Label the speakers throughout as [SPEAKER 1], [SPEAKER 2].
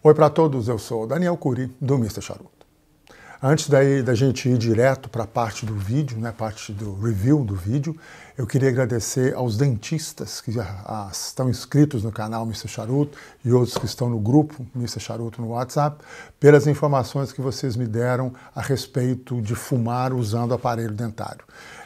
[SPEAKER 1] Oi para todos, eu sou Daniel Curi, do Mr. Charuto. Antes daí da gente ir direto para a parte do vídeo, né, parte do review do vídeo, eu queria agradecer aos dentistas que já ah, estão inscritos no canal Mr. Charuto e outros que estão no grupo Mr. Charuto no WhatsApp, pelas informações que vocês me deram a respeito de fumar usando aparelho dentário.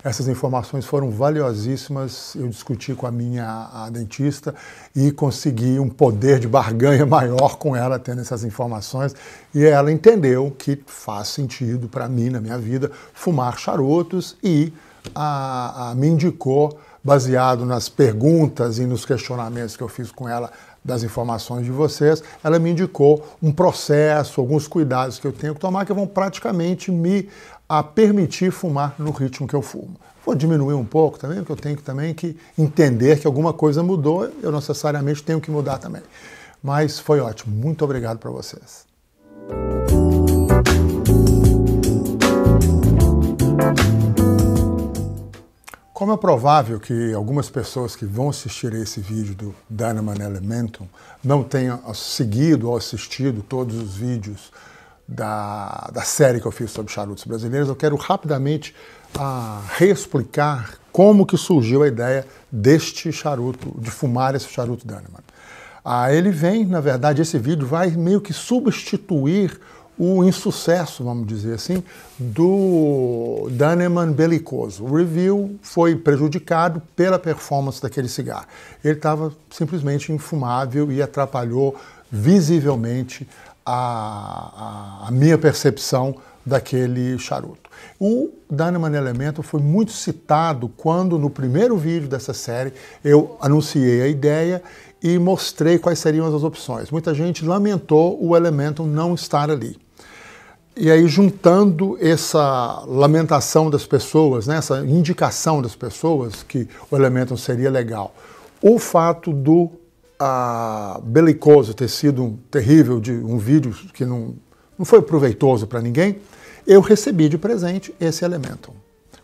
[SPEAKER 1] Essas informações foram valiosíssimas. Eu discuti com a minha a dentista e consegui um poder de barganha maior com ela tendo essas informações. E ela entendeu que faz sentido para mim, na minha vida, fumar charutos e a, a, me indicou, baseado nas perguntas e nos questionamentos que eu fiz com ela das informações de vocês, ela me indicou um processo, alguns cuidados que eu tenho que tomar que vão praticamente me a permitir fumar no ritmo que eu fumo. Vou diminuir um pouco também, porque eu tenho que, também que entender que alguma coisa mudou, eu necessariamente tenho que mudar também. Mas foi ótimo. Muito obrigado para vocês. Como é provável que algumas pessoas que vão assistir esse vídeo do Dynamon Elementum não tenham seguido ou assistido todos os vídeos da, da série que eu fiz sobre charutos brasileiros, eu quero rapidamente ah, reexplicar como que surgiu a ideia deste charuto, de fumar esse charuto Dynamon. Ah, ele vem, na verdade, esse vídeo vai meio que substituir o insucesso, vamos dizer assim, do Daneman belicoso. O review foi prejudicado pela performance daquele cigarro. Ele estava simplesmente infumável e atrapalhou visivelmente a, a, a minha percepção daquele charuto. O Dynaman Elemento foi muito citado quando, no primeiro vídeo dessa série, eu anunciei a ideia e mostrei quais seriam as opções. Muita gente lamentou o Elementum não estar ali. E aí, juntando essa lamentação das pessoas, né, essa indicação das pessoas que o Elementum seria legal, o fato do ah, belicoso ter sido um, terrível, de um vídeo que não, não foi proveitoso para ninguém, eu recebi de presente esse Elementum.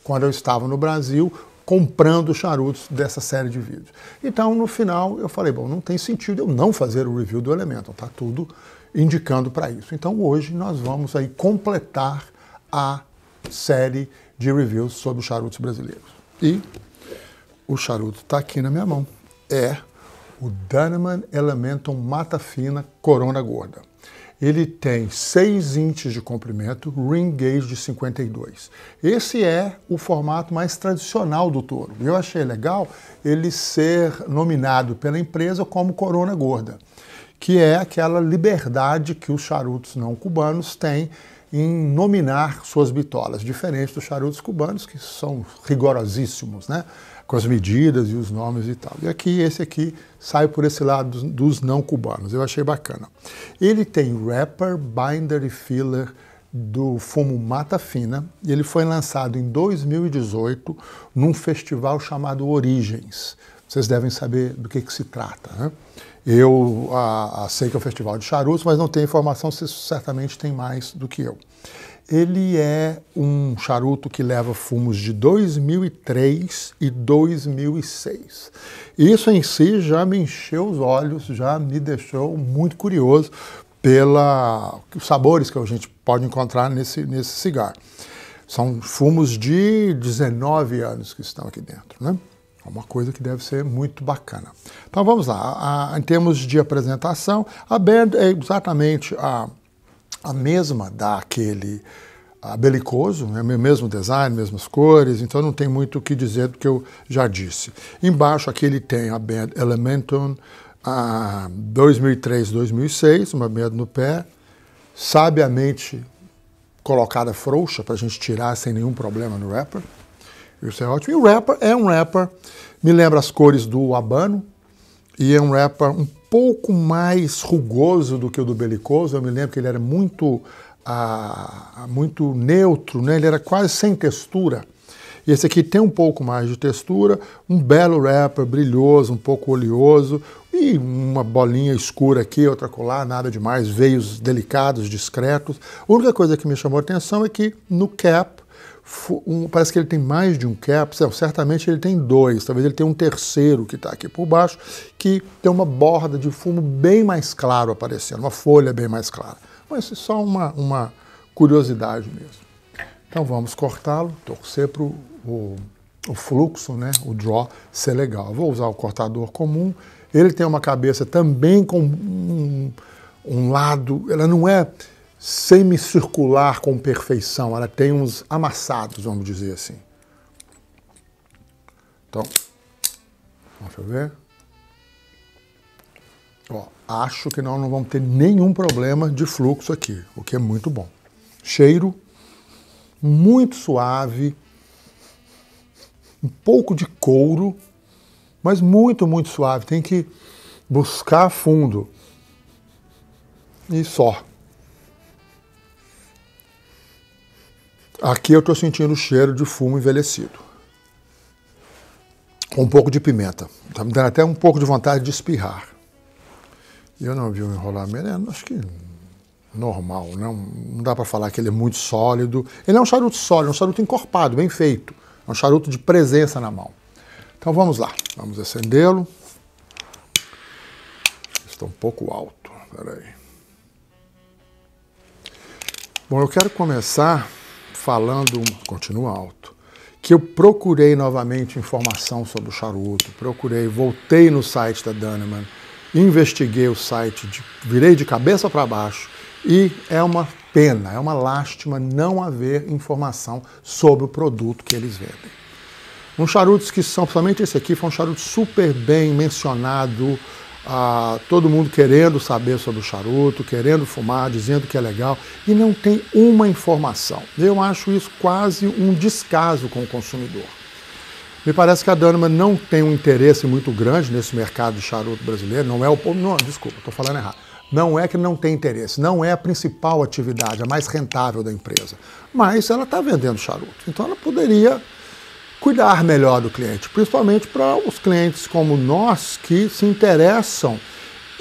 [SPEAKER 1] Quando eu estava no Brasil, comprando charutos dessa série de vídeos. Então, no final, eu falei, bom, não tem sentido eu não fazer o review do Elemental, tá tudo indicando para isso. Então, hoje nós vamos aí completar a série de reviews sobre charutos brasileiros. E o charuto está aqui na minha mão. É o Dunman Elemental Mata Fina Corona Gorda ele tem 6 inches de comprimento, ring gauge de 52. Esse é o formato mais tradicional do touro. Eu achei legal ele ser nominado pela empresa como Corona Gorda, que é aquela liberdade que os charutos não cubanos têm em nominar suas bitolas, diferente dos charutos cubanos, que são rigorosíssimos, né? com as medidas e os nomes e tal. E aqui, esse aqui sai por esse lado dos, dos não cubanos. Eu achei bacana. Ele tem wrapper, binder e filler do fumo Mata Fina e ele foi lançado em 2018 num festival chamado Origens. Vocês devem saber do que, que se trata. Né? Eu a, ah, a, ah, sei que é o Festival de Charutos, mas não tenho informação, vocês certamente têm mais do que eu. Ele é um charuto que leva fumos de 2003 e 2006. Isso em si já me encheu os olhos, já me deixou muito curioso pela os sabores que a gente pode encontrar nesse, nesse cigarro. São fumos de 19 anos que estão aqui dentro, né? É uma coisa que deve ser muito bacana. Então vamos lá. A, a, em termos de apresentação, a Band é exatamente a a mesma daquele a ah, belicoso, é né, o mesmo design, mesmas cores, então não tem muito o que dizer do que eu já disse. Embaixo aqui ele tem a Bad Elementon a 2003-2006, uma meia no pé, sabiamente colocada frouxa para a gente tirar sem nenhum problema no rapper Isso é ótimo. E o rapper é um rapper me lembra as cores do abano e é um rapper um pouco mais rugoso do que o do Belicoso. Eu me lembro que ele era muito, ah, muito neutro, né? ele era quase sem textura. E esse aqui tem um pouco mais de textura, um belo wrapper brilhoso, um pouco oleoso e uma bolinha escura aqui, outra colar, nada demais, veios delicados, discretos. A única coisa que me chamou a atenção é que no cap um, parece que ele tem mais de um cap certamente ele tem dois, talvez ele tenha um terceiro que está aqui por baixo, que tem uma borda de fumo bem mais claro aparecendo, uma folha bem mais clara. Mas isso é só uma, uma curiosidade mesmo. Então vamos cortá-lo, torcer para o, o fluxo, né, o draw, ser legal. Vou usar o cortador comum. Ele tem uma cabeça também com um, um lado, ela não é semicircular com perfeição, ela tem uns amassados, vamos dizer assim. Então, deixa eu ver. Ó, acho que nós não vamos ter nenhum problema de fluxo aqui, o que é muito bom. Cheiro muito suave, um pouco de couro, mas muito, muito suave. Tem que buscar fundo. E só. Aqui eu estou sentindo o cheiro de fumo envelhecido. Com um pouco de pimenta. Está me dando até um pouco de vontade de espirrar. Eu não vi o enrolamento, é, acho que normal, não, né? não dá para falar que ele é muito sólido. Ele é um charuto sólido, um charuto encorpado, bem feito. É um charuto de presença na mão. Então vamos lá, vamos acendê-lo. Está um pouco alto, peraí. Bom, eu quero começar falando, continua alto, que eu procurei novamente informação sobre o charuto, procurei, voltei no site da Daneman, investiguei o site, de, virei de cabeça para baixo e é uma pena, é uma lástima não haver informação sobre o produto que eles vendem. Uns um charutos que são, principalmente esse aqui, foi um charuto super bem mencionado todo mundo querendo saber sobre o charuto, querendo fumar, dizendo que é legal, e não tem uma informação. Eu acho isso quase um descaso com o consumidor. Me parece que a Dânima não tem um interesse muito grande nesse mercado de charuto brasileiro, não é o. Não, desculpa, estou falando errado. Não é que não tem interesse, não é a principal atividade, a mais rentável da empresa. Mas ela está vendendo charuto. Então ela poderia cuidar melhor do cliente, principalmente para os clientes como nós que se interessam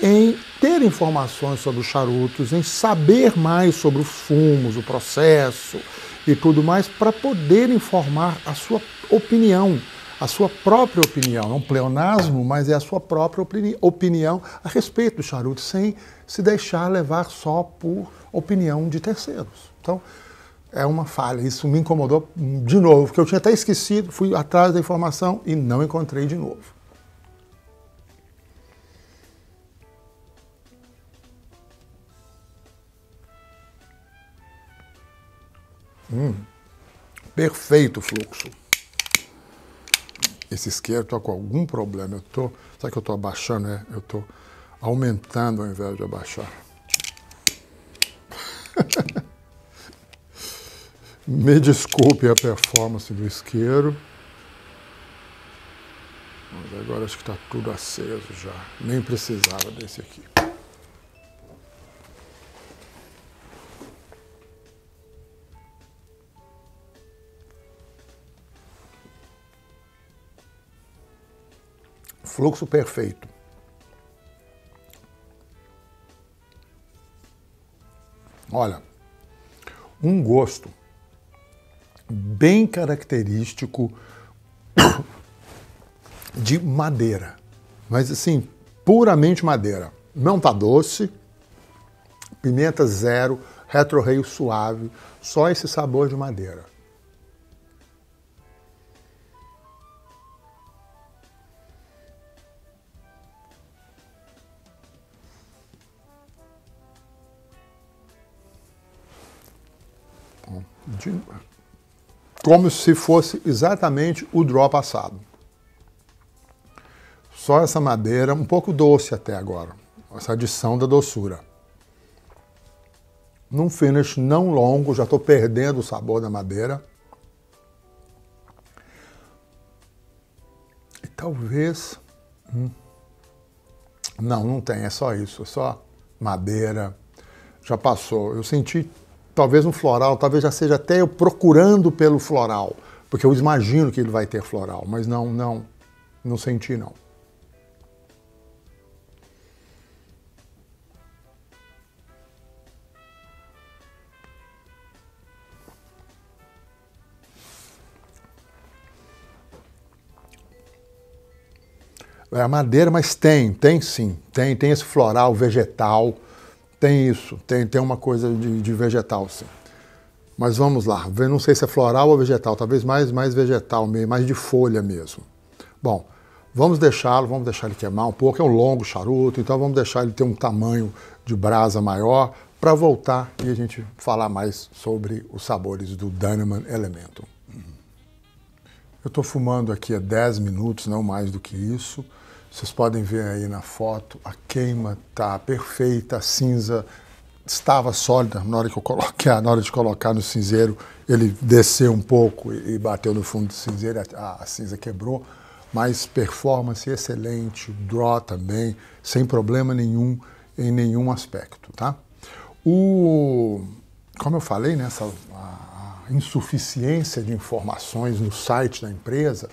[SPEAKER 1] em ter informações sobre os charutos, em saber mais sobre os fumos, o processo e tudo mais, para poder informar a sua opinião, a sua própria opinião. Não é um pleonasmo, mas é a sua própria opini opinião a respeito do charuto, sem se deixar levar só por opinião de terceiros. Então, é uma falha. Isso me incomodou de novo, porque eu tinha até esquecido, fui atrás da informação e não encontrei de novo. Hum, perfeito fluxo. Esse isqueiro está com algum problema. Eu tô, sabe que eu estou abaixando? né? Eu estou aumentando ao invés de abaixar. Me desculpe a performance do isqueiro. Mas agora acho que está tudo aceso já. Nem precisava desse aqui. Fluxo perfeito. Olha, um gosto bem característico de madeira, mas assim, puramente madeira. Não tá doce, pimenta zero, retroreio suave, só esse sabor de madeira. como se fosse exatamente o draw passado. Só essa madeira, um pouco doce até agora, essa adição da doçura. Num finish não longo, já estou perdendo o sabor da madeira. E talvez... Hum. Não, não tem, é só isso, é só madeira. Já passou. Eu senti talvez um floral, talvez já seja até eu procurando pelo floral, porque eu imagino que ele vai ter floral, mas não, não, não senti não. É madeira, mas tem, tem sim, tem, tem esse floral vegetal tem isso, tem, tem uma coisa de, de vegetal, sim. Mas vamos lá, não sei se é floral ou vegetal, talvez mais, mais vegetal, meio mais de folha mesmo. Bom, vamos deixá-lo, vamos deixar ele queimar um pouco, é um longo charuto, então vamos deixar ele ter um tamanho de brasa maior para voltar e a gente falar mais sobre os sabores do Dynaman Elemento. Uhum. Eu estou fumando aqui há 10 minutos, não mais do que isso. Vocês podem ver aí na foto, a queima tá perfeita, a cinza estava sólida. Na hora que eu coloquei, na hora de colocar no cinzeiro, ele desceu um pouco e bateu no fundo do cinzeiro, a, a cinza quebrou. Mas performance excelente, draw também, sem problema nenhum em nenhum aspecto, tá? O, como eu falei, nessa né, a insuficiência de informações no site da empresa,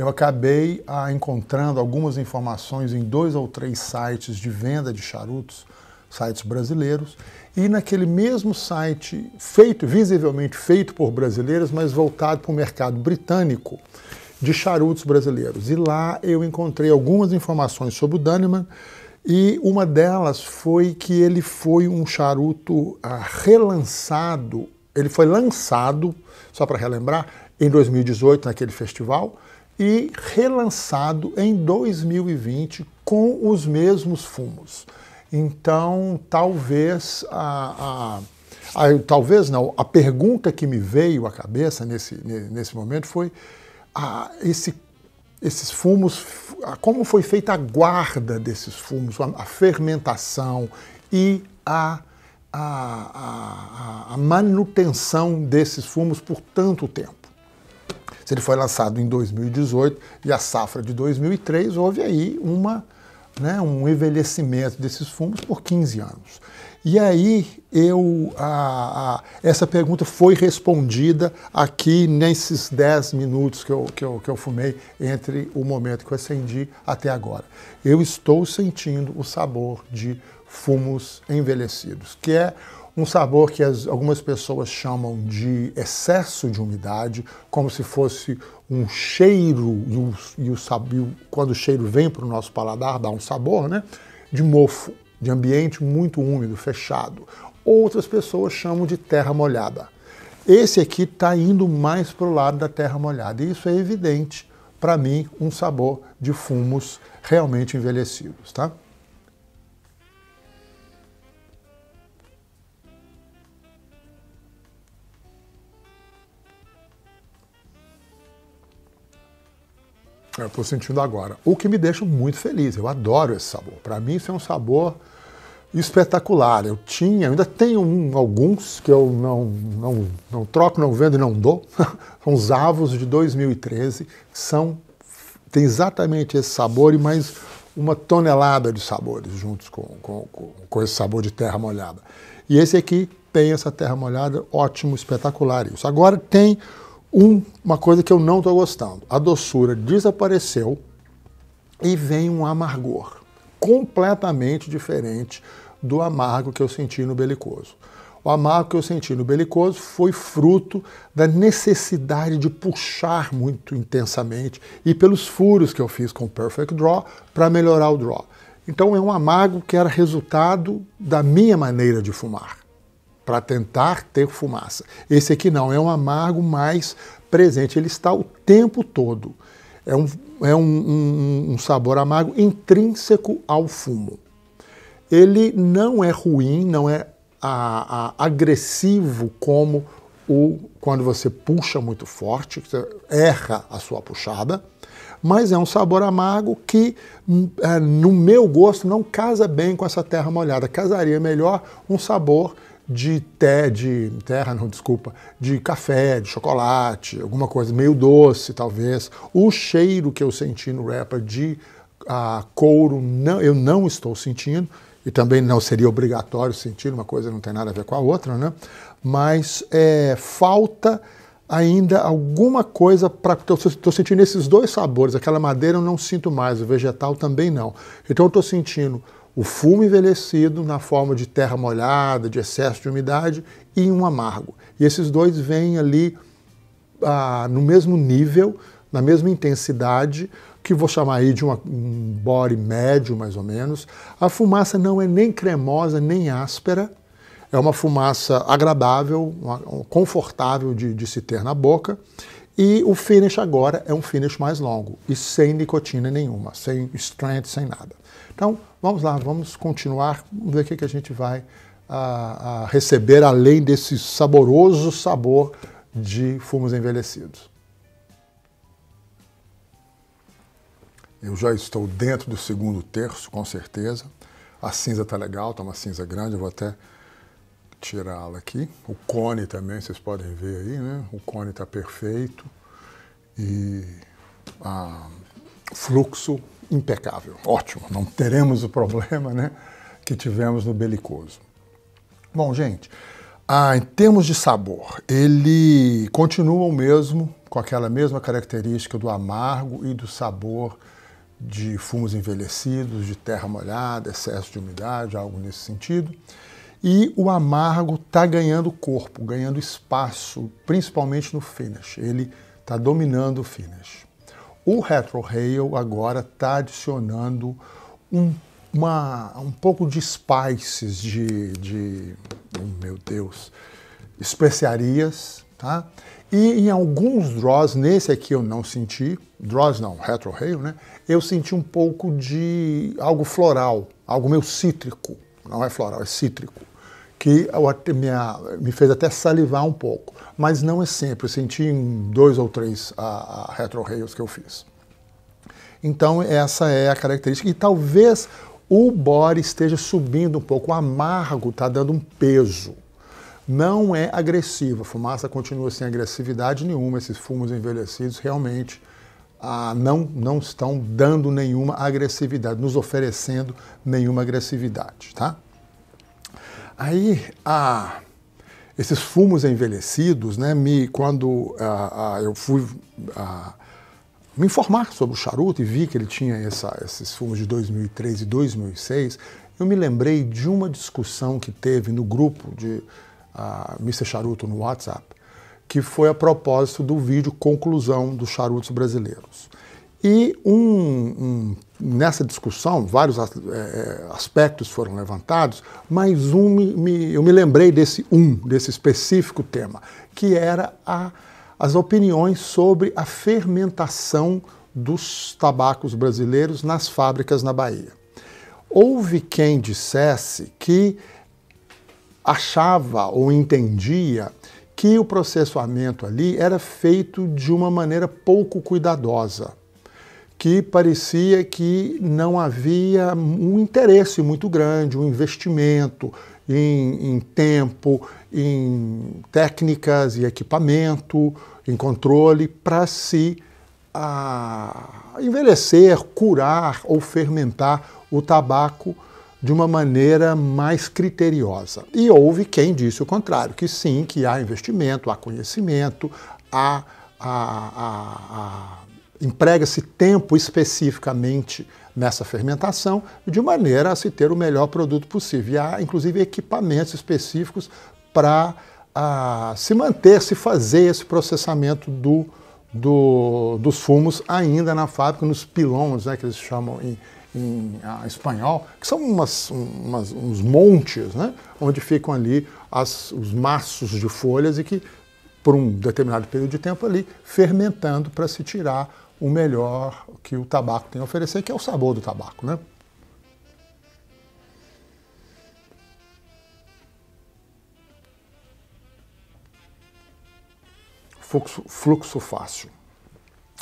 [SPEAKER 1] eu acabei ah, encontrando algumas informações em dois ou três sites de venda de charutos, sites brasileiros, e naquele mesmo site, feito, visivelmente feito por brasileiros, mas voltado para o mercado britânico, de charutos brasileiros. E lá eu encontrei algumas informações sobre o Daneman, e uma delas foi que ele foi um charuto ah, relançado, ele foi lançado, só para relembrar, em 2018, naquele festival, e relançado em 2020 com os mesmos fumos. Então, talvez a, a, a, talvez não, a pergunta que me veio à cabeça nesse, nesse momento foi a esse, esses fumos, como foi feita a guarda desses fumos, a, fermentação e a, a manutenção desses fumos por tanto tempo. Se ele foi lançado em 2018 e a safra de 2003, houve aí uma, né, um envelhecimento desses fumos por 15 anos. E aí eu a, a, essa pergunta foi respondida aqui nesses 10 minutos que eu, que, eu, que eu fumei entre o momento que eu acendi até agora. Eu estou sentindo o sabor de fumos envelhecidos, que é um sabor que as, algumas pessoas chamam de excesso de umidade, como se fosse um cheiro, e o, e o, e o quando o cheiro vem para o nosso paladar, dá um sabor, né? De mofo, de ambiente muito úmido, fechado. Outras pessoas chamam de terra molhada. Esse aqui está indo mais para o lado da terra molhada, e isso é evidente, para mim, um sabor de fumos realmente envelhecidos, tá? Eu é, estou sentindo agora. O que me deixa muito feliz. Eu adoro esse sabor. Para mim, isso é um sabor espetacular. Eu tinha, ainda tenho um, alguns que eu não, não, não troco, não vendo e não dou. São os avos de 2013. São, tem exatamente esse sabor e mais uma tonelada de sabores juntos com, com, com, com esse sabor de terra molhada. E esse aqui tem essa terra molhada, ótimo, espetacular isso. Agora tem um, uma coisa que eu não estou gostando: a doçura desapareceu e vem um amargor completamente diferente do amargo que eu senti no belicoso. O amargo que eu senti no belicoso foi fruto da necessidade de puxar muito intensamente e pelos furos que eu fiz com o Perfect Draw para melhorar o draw. Então é um amargo que era resultado da minha maneira de fumar para tentar ter fumaça. Esse aqui não, é um amargo mais presente, ele está o tempo todo. É um, é um, um, um sabor amargo intrínseco ao fumo. Ele não é ruim, não é a, a, agressivo como o quando você puxa muito forte, você erra a sua puxada, mas é um sabor amargo que, hum, é, no meu gosto, não casa bem com essa terra molhada. Casaria melhor um sabor de té, de terra, não, desculpa, de café, de chocolate, alguma coisa meio doce, talvez. O cheiro que eu senti no rapper de uh, couro, não, eu não estou sentindo, e também não seria obrigatório sentir, uma coisa não tem nada a ver com a outra, né? Mas é, falta ainda alguma coisa para. eu Estou sentindo esses dois sabores, aquela madeira eu não sinto mais, o vegetal também não. Então eu estou sentindo o fumo envelhecido na forma de terra molhada, de excesso de umidade e um amargo. E esses dois vêm ali ah, no mesmo nível, na mesma intensidade, que vou chamar aí de uma, um bore médio, mais ou menos. A fumaça não é nem cremosa, nem áspera. É uma fumaça agradável, uma, confortável de, de se ter na boca. E o finish agora é um finish mais longo e sem nicotina nenhuma, sem strength, sem nada. Então, vamos lá, vamos continuar, vamos ver o que, que a gente vai a, ah, a ah, receber além desse saboroso sabor de fumos envelhecidos. Eu já estou dentro do segundo terço, com certeza. A cinza está legal, está uma cinza grande, eu vou até tirá-la aqui. O cone também, vocês podem ver aí, né? O cone está perfeito. E o ah, fluxo impecável, ótimo, não teremos o problema né, que tivemos no belicoso. Bom, gente, ah, em termos de sabor, ele continua o mesmo, com aquela mesma característica do amargo e do sabor de fumos envelhecidos, de terra molhada, excesso de umidade, algo nesse sentido. E o amargo está ganhando corpo, ganhando espaço, principalmente no finish. Ele está dominando o finish o RetroRail agora está adicionando um, uma, um pouco de spices, de, de oh meu Deus, especiarias, tá? E em alguns draws, nesse aqui eu não senti, draws não, retrorail, né? Eu senti um pouco de algo floral, algo meio cítrico, não é floral, é cítrico que me fez até salivar um pouco. Mas não é sempre, eu senti em dois ou três a, a retro rails que eu fiz. Então essa é a característica. E talvez o bore esteja subindo um pouco, o amargo está dando um peso. Não é agressiva, a fumaça continua sem agressividade nenhuma, esses fumos envelhecidos realmente ah, não, não estão dando nenhuma agressividade, nos oferecendo nenhuma agressividade, tá? Aí, a, esses fumos envelhecidos, né, me, quando a, a, eu fui me informar sobre o charuto e vi que ele tinha essa, esses fumos de 2003 e 2006, eu me lembrei de uma discussão que teve no grupo de Mr. Charuto no WhatsApp, que foi a propósito do vídeo Conclusão dos Charutos Brasileiros. E um, um nessa discussão, vários é, é, aspectos foram levantados, mas um me, me, eu me lembrei desse um, desse específico tema, que era a, as opiniões sobre a fermentação dos tabacos brasileiros nas fábricas na Bahia. Houve quem dissesse que achava ou entendia que o processamento ali era feito de uma maneira pouco cuidadosa que parecia que não havia um interesse muito grande, um investimento em, em tempo, em técnicas e equipamento, em controle para se a, envelhecer, curar ou fermentar o tabaco de uma maneira mais criteriosa. E houve quem disse o contrário, que sim, que há investimento, há conhecimento, há, há, há, há Emprega-se tempo especificamente nessa fermentação, de maneira a se ter o melhor produto possível. E há, inclusive, equipamentos específicos para ah, se manter, se fazer esse processamento do, do, dos fumos ainda na fábrica, nos pilões, né, que eles chamam em, em ah, espanhol, que são umas, umas, uns montes, né, onde ficam ali as, os maços de folhas e que, por um determinado período de tempo ali, fermentando para se tirar o melhor que o tabaco tem a oferecer, que é o sabor do tabaco, né? Fluxo, fluxo fácil.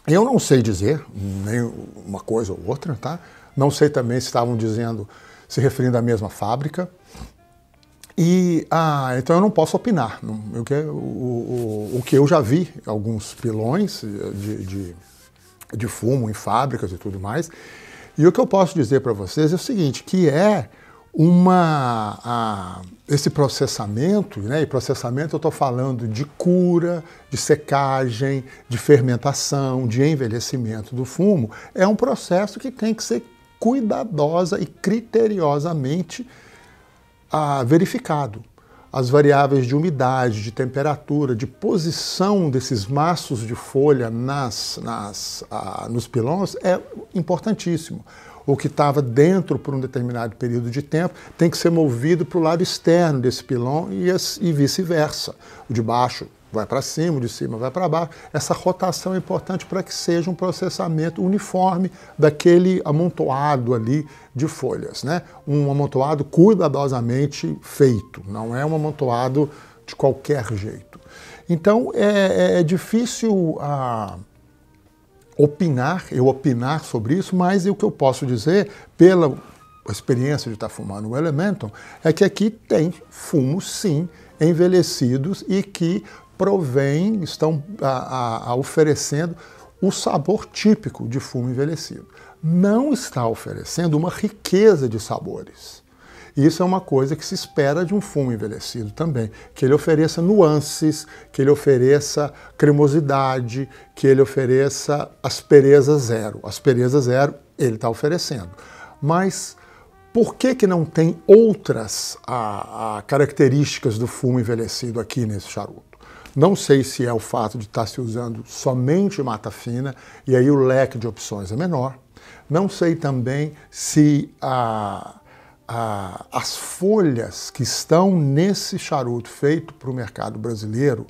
[SPEAKER 1] Eu não sei dizer nem uma coisa ou outra, tá? Não sei também se estavam dizendo, se referindo à mesma fábrica. E ah, então eu não posso opinar. O que, o, o, o que eu já vi, alguns pilões de, de de fumo em fábricas e tudo mais. E o que eu posso dizer para vocês é o seguinte, que é uma a, esse processamento, né? E processamento eu estou falando de cura, de secagem, de fermentação, de envelhecimento do fumo. É um processo que tem que ser cuidadosa e criteriosamente a, ah, verificado as variáveis de umidade, de temperatura, de posição desses maços de folha nas, nas, ah, nos pilões é importantíssimo. O que estava dentro por um determinado período de tempo tem que ser movido para o lado externo desse pilão e, e vice-versa. O de baixo vai para cima, de cima vai para baixo. Essa rotação é importante para que seja um processamento uniforme daquele amontoado ali de folhas. Né? Um amontoado cuidadosamente feito, não é um amontoado de qualquer jeito. Então é, é, é difícil ah, opinar, eu opinar sobre isso, mas o que eu posso dizer pela experiência de estar tá fumando o Elementum é que aqui tem fumo sim envelhecidos e que provém, estão a, a, oferecendo o sabor típico de fumo envelhecido. Não está oferecendo uma riqueza de sabores. Isso é uma coisa que se espera de um fumo envelhecido também, que ele ofereça nuances, que ele ofereça cremosidade, que ele ofereça aspereza zero. Aspereza zero ele está oferecendo. Mas por que, que não tem outras a, a características do fumo envelhecido aqui nesse charuto? Não sei se é o fato de estar tá se usando somente mata fina, e aí o leque de opções é menor. Não sei também se a, a, as folhas que estão nesse charuto feito para o mercado brasileiro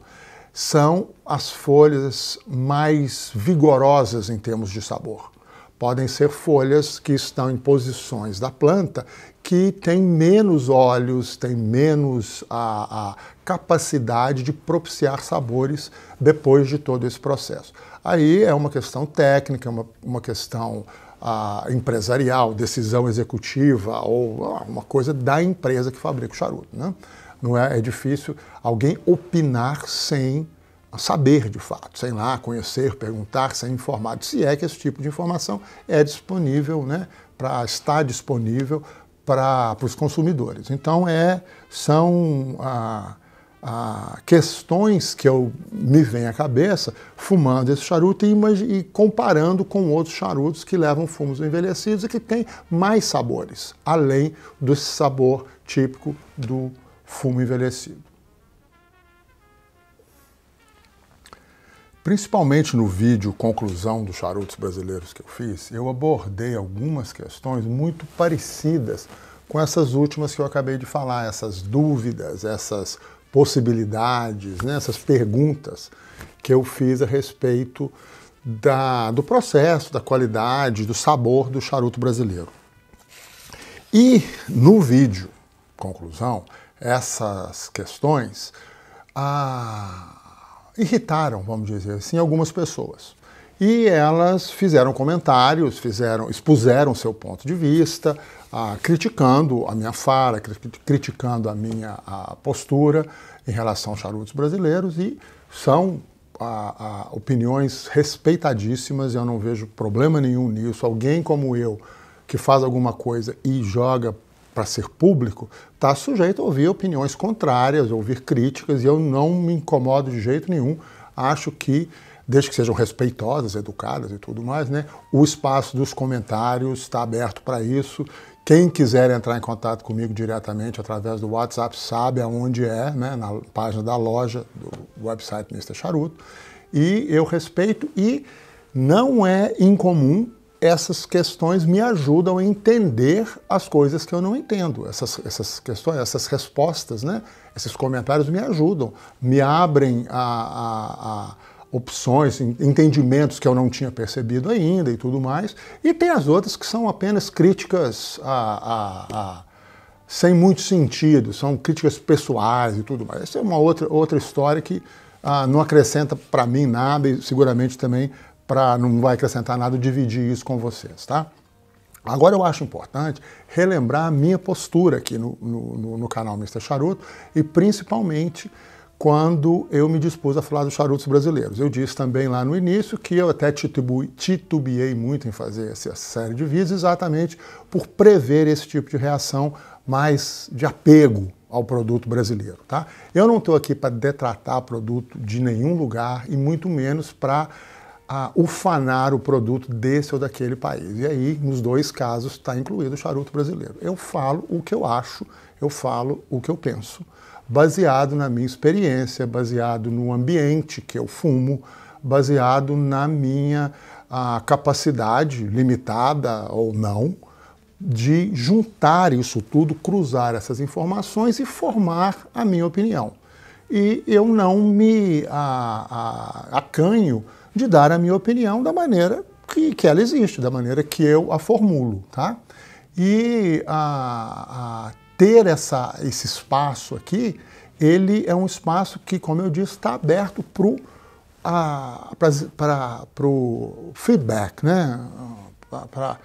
[SPEAKER 1] são as folhas mais vigorosas em termos de sabor podem ser folhas que estão em posições da planta que tem menos óleos, tem menos a, a capacidade de propiciar sabores depois de todo esse processo. Aí é uma questão técnica, é uma, uma questão ah, empresarial, decisão executiva ou ah, uma coisa da empresa que fabrica o charuto. Né? Não é, é difícil alguém opinar sem saber de fato, sem lá conhecer, perguntar, ser informado, se é que esse tipo de informação é disponível, né, para estar disponível para os consumidores. Então, é, são a, questões que eu, me vem à cabeça fumando esse charuto e, e, comparando com outros charutos que levam fumos envelhecidos e que têm mais sabores, além do sabor típico do fumo envelhecido. Principalmente no vídeo conclusão dos charutos brasileiros que eu fiz, eu abordei algumas questões muito parecidas com essas últimas que eu acabei de falar, essas dúvidas, essas possibilidades, né, essas perguntas que eu fiz a respeito da, do processo, da qualidade, do sabor do charuto brasileiro. E no vídeo, conclusão, essas questões, a irritaram, vamos dizer assim, algumas pessoas. E elas fizeram comentários, fizeram, expuseram seu ponto de vista, ah, criticando a minha fala, cri criticando a minha a postura em relação aos charutos brasileiros e são a, ah, a, ah, opiniões respeitadíssimas, eu não vejo problema nenhum nisso. Alguém como eu, que faz alguma coisa e joga para ser público, está sujeito a ouvir opiniões contrárias, ouvir críticas, e eu não me incomodo de jeito nenhum. Acho que, desde que sejam respeitosas, educadas e tudo mais, né, o espaço dos comentários está aberto para isso. Quem quiser entrar em contato comigo diretamente através do WhatsApp sabe aonde é, né, na página da loja do website Mr. Charuto. E eu respeito e não é incomum essas questões me ajudam a entender as coisas que eu não entendo. Essas, essas questões, essas respostas, né? esses comentários me ajudam, me abrem a, a, a opções, entendimentos que eu não tinha percebido ainda e tudo mais. E tem as outras que são apenas críticas a, a, a, sem muito sentido, são críticas pessoais e tudo mais. Essa é uma outra, outra história que ah, não acrescenta para mim nada e seguramente também para não vai acrescentar nada dividir isso com vocês, tá? Agora eu acho importante relembrar a minha postura aqui no, no, no canal Mr. Charuto e principalmente quando eu me dispus a falar dos charutos brasileiros. Eu disse também lá no início que eu até titubu, titubeei muito em fazer essa série de vídeos exatamente por prever esse tipo de reação mais de apego ao produto brasileiro, tá? Eu não estou aqui para detratar produto de nenhum lugar e muito menos para a ufanar o produto desse ou daquele país. E aí, nos dois casos, está incluído o charuto brasileiro. Eu falo o que eu acho, eu falo o que eu penso, baseado na minha experiência, baseado no ambiente que eu fumo, baseado na minha a ah, capacidade, limitada ou não, de juntar isso tudo, cruzar essas informações e formar a minha opinião. E eu não me a, ah, a, ah, acanho de dar a minha opinião da maneira que, que ela existe, da maneira que eu a formulo, tá? E a, a ter essa, esse espaço aqui, ele é um espaço que, como eu disse, está aberto para o feedback, né? para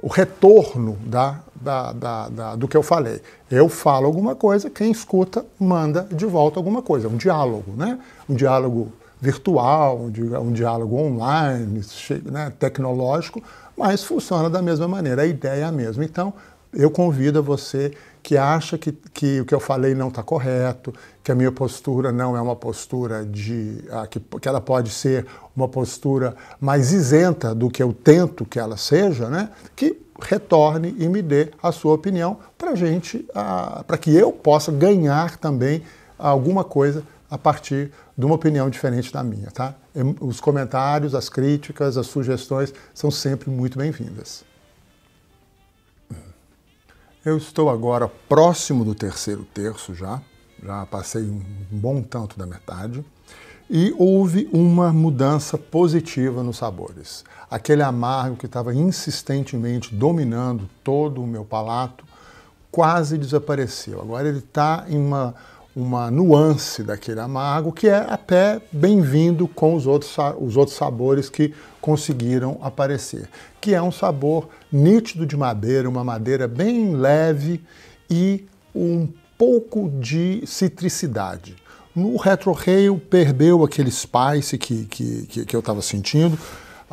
[SPEAKER 1] o retorno da, da, da, da, do que eu falei. Eu falo alguma coisa, quem escuta manda de volta alguma coisa. É um diálogo, né? Um diálogo virtual, um, diálogo online, né, tecnológico, mas funciona da mesma maneira, a ideia é a mesma. Então, eu convido você que acha que, que o que eu falei não está correto, que a minha postura não é uma postura de. Ah, que, que ela pode ser uma postura mais isenta do que eu tento que ela seja, né? Que retorne e me dê a sua opinião para gente, ah, para que eu possa ganhar também alguma coisa a partir de uma opinião diferente da minha, tá? Os comentários, as críticas, as sugestões são sempre muito bem-vindas. Eu estou agora próximo do terceiro terço já, já passei um bom tanto da metade, e houve uma mudança positiva nos sabores. Aquele amargo que estava insistentemente dominando todo o meu palato quase desapareceu. Agora ele está em uma uma nuance daquele amargo que é até bem-vindo com os outros, os outros sabores que conseguiram aparecer, que é um sabor nítido de madeira, uma madeira bem leve e um pouco de citricidade. No Retro perdeu aquele spice que, que, que eu estava sentindo,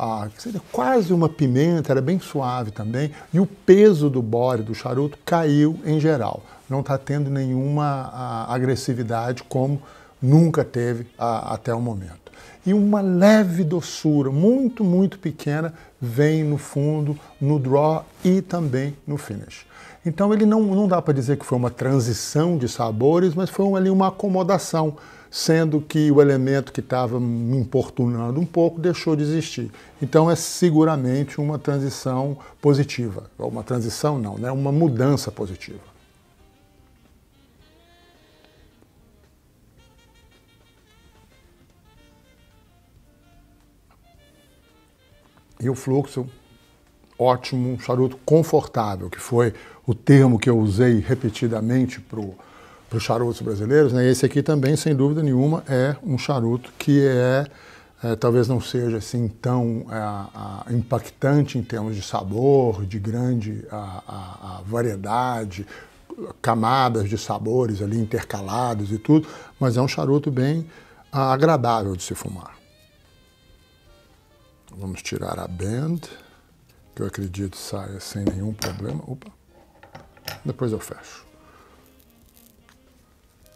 [SPEAKER 1] ah, seria quase uma pimenta, era bem suave também, e o peso do bore, do charuto, caiu em geral. Não está tendo nenhuma agressividade como nunca teve até o momento. E uma leve doçura, muito, muito pequena, vem no fundo, no draw e também no finish. Então ele não, não dá para dizer que foi uma transição de sabores, mas foi ali uma acomodação sendo que o elemento que estava me importunando um pouco deixou de existir. Então é seguramente uma transição positiva. Uma transição não, né? uma mudança positiva. E o fluxo, ótimo, um charuto confortável, que foi o termo que eu usei repetidamente para o para os charutos brasileiros, né? esse aqui também, sem dúvida nenhuma, é um charuto que é, é talvez não seja assim tão é, impactante em termos de sabor, de grande a, a, a variedade, camadas de sabores ali intercalados e tudo, mas é um charuto bem agradável de se fumar. Vamos tirar a band, que eu acredito saia sem nenhum problema. Opa. Depois eu fecho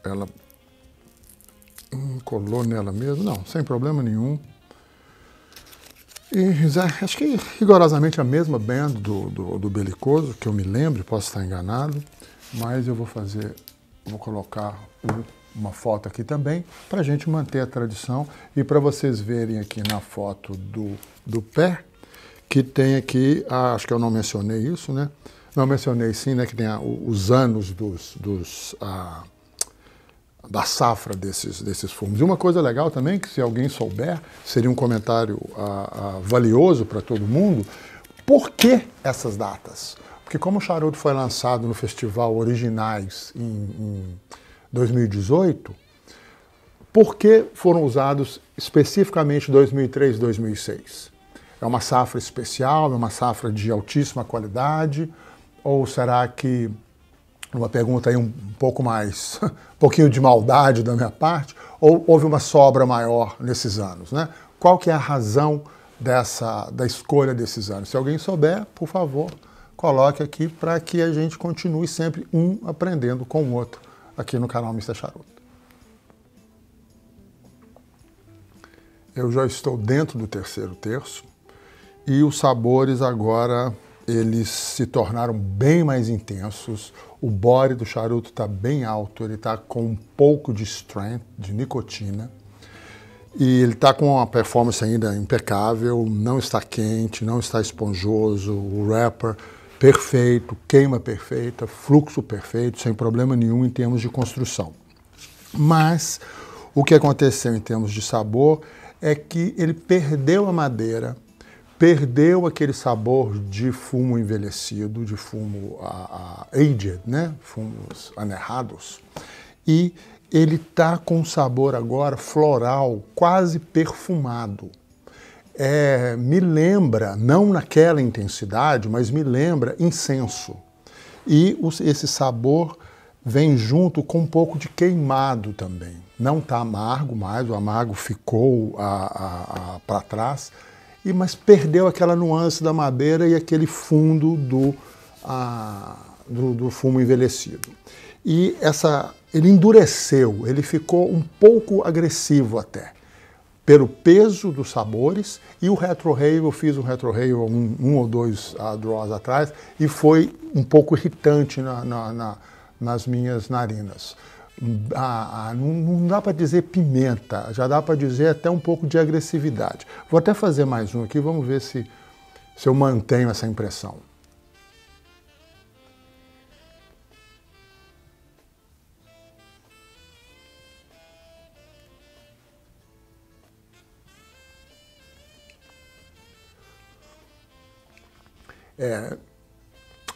[SPEAKER 1] ela colou nela mesmo, não, sem problema nenhum. E acho que rigorosamente a mesma band do, do, do Belicoso, que eu me lembro, posso estar enganado, mas eu vou fazer, vou colocar uma foto aqui também, para a gente manter a tradição e para vocês verem aqui na foto do, do pé, que tem aqui, ah, acho que eu não mencionei isso, né? Não mencionei sim, né? Que tem ah, os anos dos, dos ah, da safra desses, desses fumos. E uma coisa legal também, que se alguém souber, seria um comentário ah, ah, valioso para todo mundo, por que essas datas? Porque como o charuto foi lançado no festival Originais em, em 2018, por que foram usados especificamente 2003 e 2006? É uma safra especial, é uma safra de altíssima qualidade, ou será que uma pergunta aí um pouco mais, um pouquinho de maldade da minha parte, ou houve uma sobra maior nesses anos, né? Qual que é a razão dessa, da escolha desses anos? Se alguém souber, por favor, coloque aqui para que a gente continue sempre um aprendendo com o outro aqui no canal Mr. Charuto. Eu já estou dentro do terceiro terço e os sabores agora eles se tornaram bem mais intensos, o bore do charuto está bem alto, ele está com um pouco de strength, de nicotina. E ele está com uma performance ainda impecável, não está quente, não está esponjoso, o wrapper perfeito, queima perfeita, fluxo perfeito, sem problema nenhum em termos de construção. Mas o que aconteceu em termos de sabor é que ele perdeu a madeira perdeu aquele sabor de fumo envelhecido, de fumo uh, uh, aged, né? fumos anerrados, e ele tá com um sabor agora floral, quase perfumado. É, me lembra, não naquela intensidade, mas me lembra incenso. E os, esse sabor vem junto com um pouco de queimado também. Não está amargo mais, o amargo ficou para trás, e mas perdeu aquela nuance da madeira e aquele fundo do, a, do, do fumo envelhecido. E essa, ele endureceu, ele ficou um pouco agressivo até pelo peso dos sabores e o retrohave, eu fiz um retro um, um ou dois uh, draws atrás e foi um pouco irritante na, na, na, nas minhas narinas não, não, dá para dizer pimenta, já dá para dizer até um pouco de agressividade. Vou até fazer mais um aqui, vamos ver se, se eu mantenho essa impressão. É,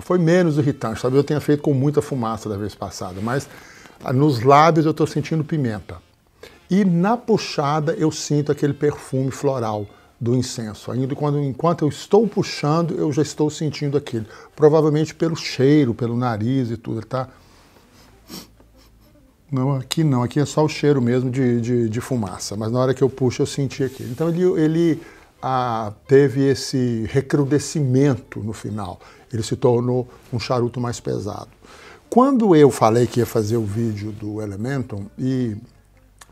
[SPEAKER 1] foi menos irritante, sabe? Eu tenha feito com muita fumaça da vez passada, mas ah, nos lábios eu estou sentindo pimenta. E na puxada eu sinto aquele perfume floral do incenso. Ainda quando, enquanto eu estou puxando, eu já estou sentindo aquilo. Provavelmente pelo cheiro, pelo nariz e tudo, tá? Não, aqui não, aqui é só o cheiro mesmo de, de, de fumaça, mas na hora que eu puxo eu senti aquele Então ele, ele ah, teve esse recrudescimento no final, ele se tornou um charuto mais pesado. Quando eu falei que ia fazer o vídeo do Elementon e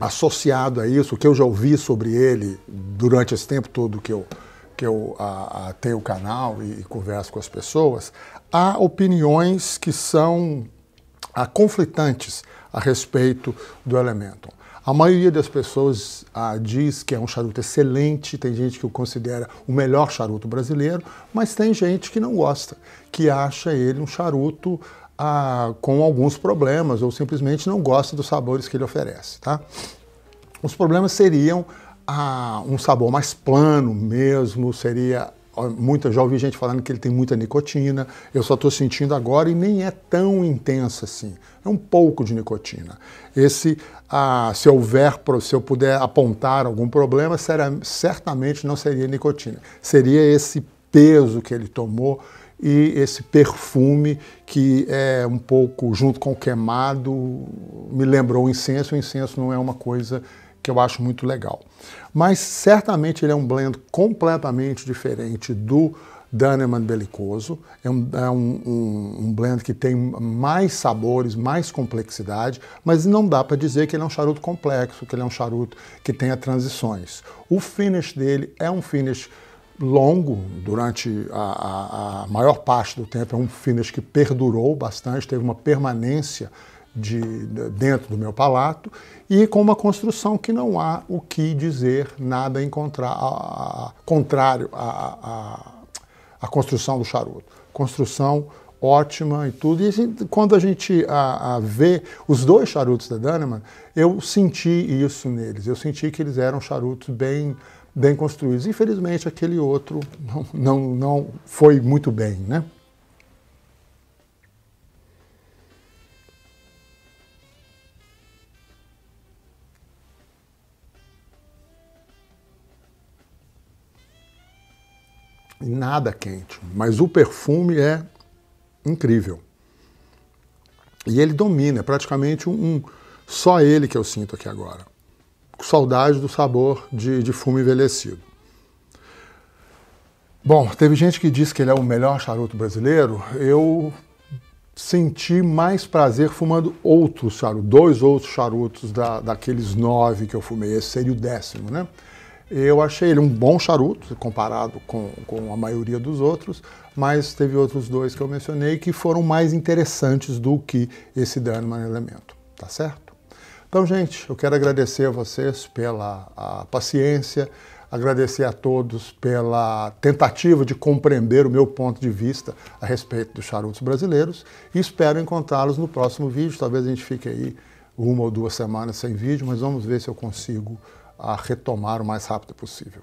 [SPEAKER 1] associado a isso, o que eu já ouvi sobre ele durante esse tempo todo que eu, que eu a, a, tenho o canal e, e converso com as pessoas, há opiniões que são a, conflitantes a respeito do Elementon. A maioria das pessoas ah, diz que é um charuto excelente, tem gente que o considera o melhor charuto brasileiro, mas tem gente que não gosta, que acha ele um charuto a, com alguns problemas ou simplesmente não gosta dos sabores que ele oferece, tá? Os problemas seriam a, um sabor mais plano mesmo, seria muita já ouvi gente falando que ele tem muita nicotina. Eu só estou sentindo agora e nem é tão intensa assim. É um pouco de nicotina. Esse, ah, se houver, se eu puder apontar algum problema, será, certamente não seria nicotina. Seria esse peso que ele tomou e esse perfume que é um pouco junto com o queimado, me lembrou o incenso. O incenso não é uma coisa que eu acho muito legal. Mas certamente ele é um blend completamente diferente do Daneman Belicoso. É, um, é um, um, um, blend que tem mais sabores, mais complexidade, mas não dá para dizer que ele é um charuto complexo, que ele é um charuto que tenha transições. O finish dele é um finish longo durante a, a, a, maior parte do tempo. É um finish que perdurou bastante, teve uma permanência de, de, dentro do meu palato e com uma construção que não há o que dizer, nada em contra, a, contrário à a, construção do charuto. Construção ótima e tudo. E quando a gente a, a vê os dois charutos da Daneman, eu senti isso neles. Eu senti que eles eram charutos bem bem construídos. Infelizmente, aquele outro não, não, não foi muito bem, né? nada quente, mas o perfume é incrível. E ele domina, é praticamente um, um, só ele que eu sinto aqui agora com saudade do sabor de, de fumo envelhecido. Bom, teve gente que disse que ele é o melhor charuto brasileiro. Eu senti mais prazer fumando outros charutos, dois outros charutos da, daqueles nove que eu fumei. Esse seria o décimo, né? Eu achei ele um bom charuto, comparado com, com a maioria dos outros, mas teve outros dois que eu mencionei que foram mais interessantes do que esse Dunman Elemento, tá certo? Então, gente, eu quero agradecer a vocês pela a paciência, agradecer a todos pela tentativa de compreender o meu ponto de vista a respeito dos charutos brasileiros e espero encontrá-los no próximo vídeo. Talvez a gente fique aí uma ou duas semanas sem vídeo, mas vamos ver se eu consigo ah, retomar o mais rápido possível.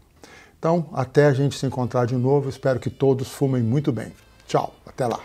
[SPEAKER 1] Então, até a gente se encontrar de novo, espero que todos fumem muito bem. Tchau, até lá.